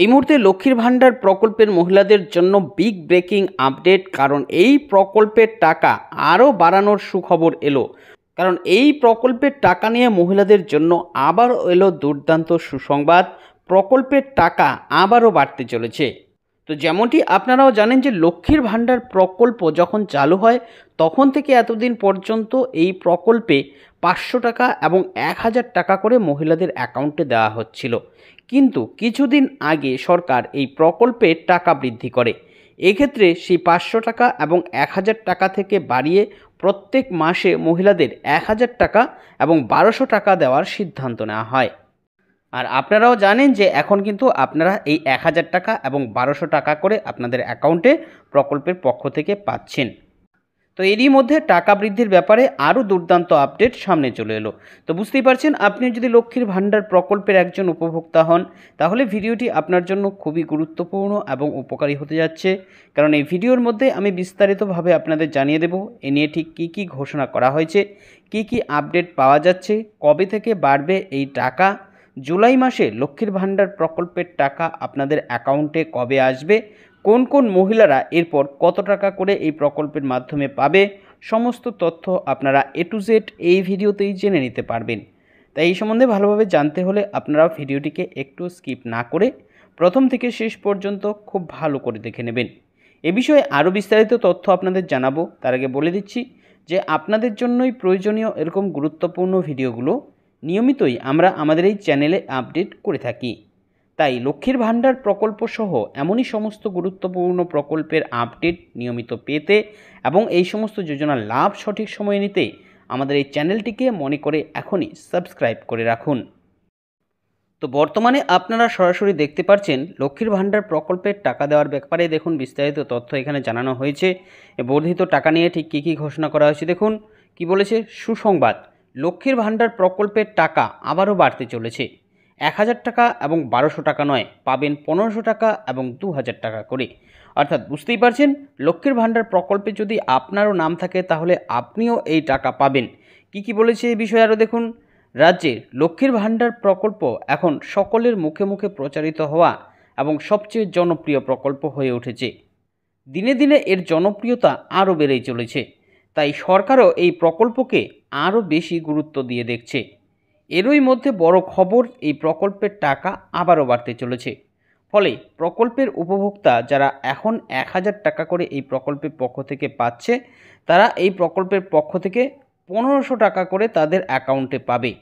এই মুহূর্তে লক্ষ্মীর ভাণ্ডার প্রকল্পের মহিলাদের জন্য বিগ ব্রেকিং আপডেট কারণ এই প্রকল্পের টাকা আরও বাড়ানোর সুখবর এলো কারণ এই প্রকল্পের টাকা নিয়ে মহিলাদের জন্য আবারও এলো দুর্দান্ত সুসংবাদ প্রকল্পের টাকা আবারও বাড়তে চলেছে তো যেমনটি আপনারাও জানেন যে লক্ষ্মীর ভাণ্ডার প্রকল্প যখন চালু হয় তখন থেকে এতদিন পর্যন্ত এই প্রকল্পে পাঁচশো টাকা এবং এক হাজার টাকা করে মহিলাদের অ্যাকাউন্টে দেওয়া হচ্ছিল কিন্তু কিছুদিন আগে সরকার এই প্রকল্পে টাকা বৃদ্ধি করে এক্ষেত্রে সেই পাঁচশো টাকা এবং এক হাজার টাকা থেকে বাড়িয়ে প্রত্যেক মাসে মহিলাদের এক হাজার টাকা এবং বারোশো টাকা দেওয়ার সিদ্ধান্ত নেওয়া হয় আর আপনারাও জানেন যে এখন কিন্তু আপনারা এই এক হাজার টাকা এবং বারোশো টাকা করে আপনাদের অ্যাকাউন্টে প্রকল্পের পক্ষ থেকে পাচ্ছেন তো এরই মধ্যে টাকা বৃদ্ধির ব্যাপারে আরও দুর্দান্ত আপডেট সামনে চলে এলো তো বুঝতেই পারছেন আপনি যদি লক্ষ্মীর ভাণ্ডার প্রকল্পের একজন উপভোক্তা হন তাহলে ভিডিওটি আপনার জন্য খুবই গুরুত্বপূর্ণ এবং উপকারী হতে যাচ্ছে কারণ এই ভিডিওর মধ্যে আমি বিস্তারিতভাবে আপনাদের জানিয়ে দেব এ নিয়ে ঠিক কী কী ঘোষণা করা হয়েছে কি কি আপডেট পাওয়া যাচ্ছে কবে থেকে বাড়বে এই টাকা জুলাই মাসে লক্ষ্মীর ভাণ্ডার প্রকল্পের টাকা আপনাদের অ্যাকাউন্টে কবে আসবে কোন কোন মহিলারা এরপর কত টাকা করে এই প্রকল্পের মাধ্যমে পাবে সমস্ত তথ্য আপনারা এ টু জেড এই ভিডিওতেই জেনে নিতে পারবেন তাই এই সম্বন্ধে ভালোভাবে জানতে হলে আপনারা ভিডিওটিকে একটু স্কিপ না করে প্রথম থেকে শেষ পর্যন্ত খুব ভালো করে দেখে নেবেন এ বিষয়ে আরও বিস্তারিত তথ্য আপনাদের জানাবো তার আগে বলে দিচ্ছি যে আপনাদের জন্যই প্রয়োজনীয় এরকম গুরুত্বপূর্ণ ভিডিওগুলো নিয়মিতই আমরা আমাদের এই চ্যানেলে আপডেট করে থাকি তাই লক্ষ্মীর ভাণ্ডার প্রকল্পসহ এমনই সমস্ত গুরুত্বপূর্ণ প্রকল্পের আপডেট নিয়মিত পেতে এবং এই সমস্ত যোজনার লাভ সঠিক সময়ে নিতে আমাদের এই চ্যানেলটিকে মনে করে এখনই সাবস্ক্রাইব করে রাখুন তো বর্তমানে আপনারা সরাসরি দেখতে পাচ্ছেন লক্ষ্মীর ভাণ্ডার প্রকল্পের টাকা দেওয়ার ব্যাপারে দেখুন বিস্তারিত তথ্য এখানে জানানো হয়েছে বর্ধিত টাকা নিয়ে ঠিক কী কী ঘোষণা করা হয়েছে দেখুন কি বলেছে সুসংবাদ লক্ষ্মীর ভাণ্ডার প্রকল্পের টাকা আবারও বাড়তে চলেছে এক হাজার টাকা এবং বারোশো টাকা নয় পাবেন পনেরোশো টাকা এবং দু হাজার টাকা করে অর্থাৎ বুঝতেই পারছেন লক্ষ্মীর ভাণ্ডার প্রকল্পে যদি আপনারও নাম থাকে তাহলে আপনিও এই টাকা পাবেন কি কি বলেছে এই বিষয়ে আরও দেখুন রাজ্যে লক্ষ্মীর ভাণ্ডার প্রকল্প এখন সকলের মুখে মুখে প্রচারিত হওয়া এবং সবচেয়ে জনপ্রিয় প্রকল্প হয়ে উঠেছে দিনে দিনে এর জনপ্রিয়তা আরও বেড়েই চলেছে তাই সরকারও এই প্রকল্পকে আরও বেশি গুরুত্ব দিয়ে দেখছে এরই মধ্যে বড় খবর এই প্রকল্পের টাকা আবারও বাড়তে চলেছে ফলে প্রকল্পের উপভোক্তা যারা এখন এক হাজার টাকা করে এই প্রকল্পের পক্ষ থেকে পাচ্ছে তারা এই প্রকল্পের পক্ষ থেকে পনেরোশো টাকা করে তাদের অ্যাকাউন্টে পাবে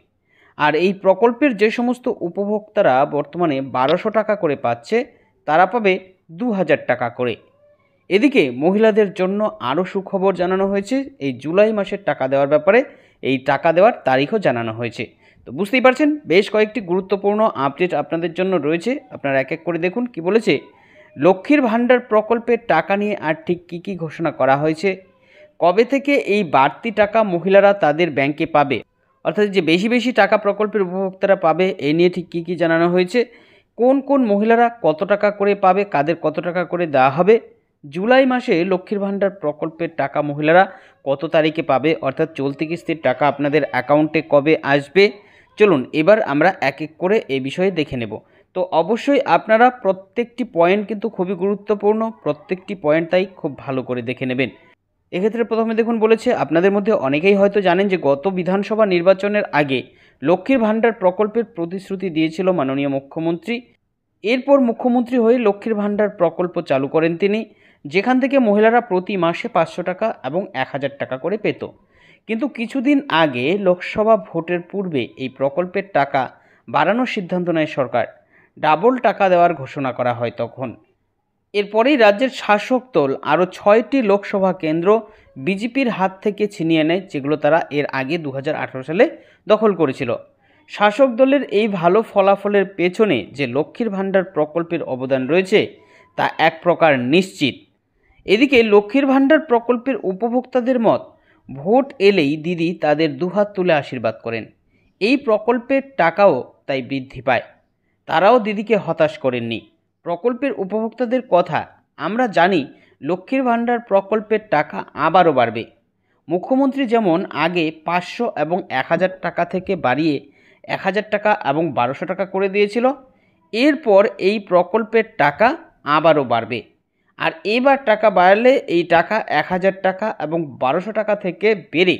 আর এই প্রকল্পের যে সমস্ত উপভোক্তারা বর্তমানে বারোশো টাকা করে পাচ্ছে তারা পাবে দু হাজার টাকা করে এদিকে মহিলাদের জন্য আরও সুখবর জানানো হয়েছে এই জুলাই মাসের টাকা দেওয়ার ব্যাপারে এই টাকা দেওয়ার তারিখও জানানো হয়েছে তো বুঝতেই পারছেন বেশ কয়েকটি গুরুত্বপূর্ণ আপডেট আপনাদের জন্য রয়েছে আপনারা এক এক করে দেখুন কি বলেছে লক্ষ্মীর ভাণ্ডার প্রকল্পের টাকা নিয়ে আর ঠিক কী কী ঘোষণা করা হয়েছে কবে থেকে এই বাড়তি টাকা মহিলারা তাদের ব্যাংকে পাবে অর্থাৎ যে বেশি বেশি টাকা প্রকল্পের উপভোক্তারা পাবে এ নিয়ে ঠিক কী কী জানানো হয়েছে কোন কোন মহিলারা কত টাকা করে পাবে কাদের কত টাকা করে দেওয়া হবে জুলাই মাসে লক্ষ্মীর ভাণ্ডার প্রকল্পের টাকা মহিলারা কত তারিখে পাবে অর্থাৎ চলতি কিস্তির টাকা আপনাদের অ্যাকাউন্টে কবে আসবে চলুন এবার আমরা এক এক করে এ বিষয়ে দেখে নেব তো অবশ্যই আপনারা প্রত্যেকটি পয়েন্ট কিন্তু খুবই গুরুত্বপূর্ণ প্রত্যেকটি পয়েন্ট তাই খুব ভালো করে দেখে নেবেন এক্ষেত্রে প্রথমে দেখুন বলেছে আপনাদের মধ্যে অনেকেই হয়তো জানেন যে গত বিধানসভা নির্বাচনের আগে লক্ষ্মীর ভাণ্ডার প্রকল্পের প্রতিশ্রুতি দিয়েছিল মাননীয় মুখ্যমন্ত্রী এরপর মুখ্যমন্ত্রী হয়ে লক্ষ্মীর ভাণ্ডার প্রকল্প চালু করেন তিনি যেখান থেকে মহিলারা প্রতি মাসে পাঁচশো টাকা এবং এক হাজার টাকা করে পেত কিন্তু কিছুদিন আগে লোকসভা ভোটের পূর্বে এই প্রকল্পের টাকা বাড়ানোর সিদ্ধান্ত নেয় সরকার ডাবল টাকা দেওয়ার ঘোষণা করা হয় তখন এরপরেই রাজ্যের শাসক দল আরও ছয়টি লোকসভা কেন্দ্র বিজেপির হাত থেকে ছিনিয়ে নেয় যেগুলো তারা এর আগে দু সালে দখল করেছিল শাসক দলের এই ভালো ফলাফলের পেছনে যে লক্ষ্মীর ভাণ্ডার প্রকল্পের অবদান রয়েছে তা এক প্রকার নিশ্চিত এদিকে লক্ষ্মীর ভাণ্ডার প্রকল্পের উপভোক্তাদের মত ভোট এলেই দিদি তাদের দুহাত তুলে আশীর্বাদ করেন এই প্রকল্পের টাকাও তাই বৃদ্ধি পায় তারাও দিদিকে হতাশ করেননি প্রকল্পের উপভোক্তাদের কথা আমরা জানি লক্ষ্মীর ভাণ্ডার প্রকল্পের টাকা আবারও বাড়বে মুখ্যমন্ত্রী যেমন আগে পাঁচশো এবং এক হাজার টাকা থেকে বাড়িয়ে এক হাজার টাকা এবং বারোশো টাকা করে দিয়েছিল এরপর এই প্রকল্পের টাকা আবারও বাড়বে আর এইবার টাকা বাড়লে এই টাকা এক হাজার টাকা এবং বারোশো টাকা থেকে বেড়ে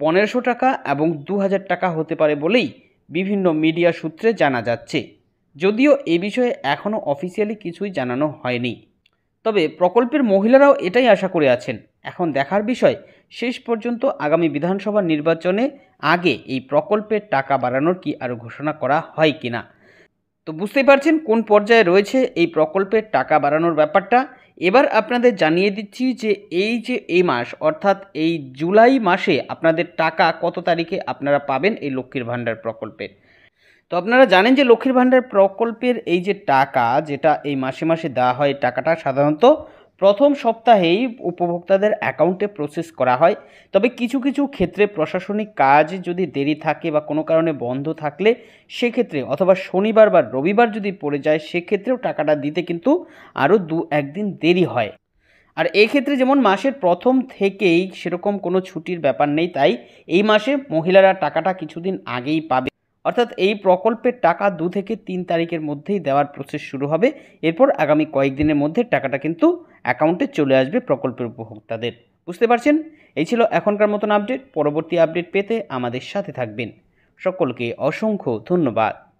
পনেরোশো টাকা এবং দু হাজার টাকা হতে পারে বলেই বিভিন্ন মিডিয়া সূত্রে জানা যাচ্ছে যদিও এ বিষয়ে এখনও অফিসিয়ালি কিছুই জানানো হয়নি তবে প্রকল্পের মহিলারাও এটাই আশা করে আছেন এখন দেখার বিষয় শেষ পর্যন্ত আগামী বিধানসভা নির্বাচনে আগে এই প্রকল্পের টাকা বাড়ানোর কি আরও ঘোষণা করা হয় কিনা তো বুঝতেই পারছেন কোন পর্যায়ে রয়েছে এই প্রকল্পের টাকা বাড়ানোর ব্যাপারটা এবার আপনাদের জানিয়ে দিচ্ছি যে এই যে এই মাস অর্থাৎ এই জুলাই মাসে আপনাদের টাকা কত তারিখে আপনারা পাবেন এই লক্ষ্মীর ভাণ্ডার প্রকল্পের তো আপনারা জানেন যে লক্ষ্মীর ভাণ্ডার প্রকল্পের এই যে টাকা যেটা এই মাসে মাসে দেওয়া হয় টাকাটা সাধারণত প্রথম সপ্তাহেই উপভোক্তাদের অ্যাকাউন্টে প্রসেস করা হয় তবে কিছু কিছু ক্ষেত্রে প্রশাসনিক কাজ যদি দেরি থাকে বা কোনো কারণে বন্ধ থাকলে সেক্ষেত্রে অথবা শনিবার বা রবিবার যদি পড়ে যায় সেক্ষেত্রেও টাকাটা দিতে কিন্তু আরও দু একদিন দেরি হয় আর এক্ষেত্রে যেমন মাসের প্রথম থেকেই সেরকম কোনো ছুটির ব্যাপার নেই তাই এই মাসে মহিলারা টাকাটা কিছুদিন আগেই পাবে অর্থাৎ এই প্রকল্পের টাকা দু থেকে তিন তারিখের মধ্যেই দেওয়ার প্রসেস শুরু হবে এরপর আগামী কয়েকদিনের মধ্যে টাকাটা কিন্তু অ্যাকাউন্টে চলে আসবে প্রকল্পের উপভোক্তাদের বুঝতে পারছেন এই ছিল এখনকার মতন আপডেট পরবর্তী আপডেট পেতে আমাদের সাথে থাকবেন সকলকে অসংখ্য ধন্যবাদ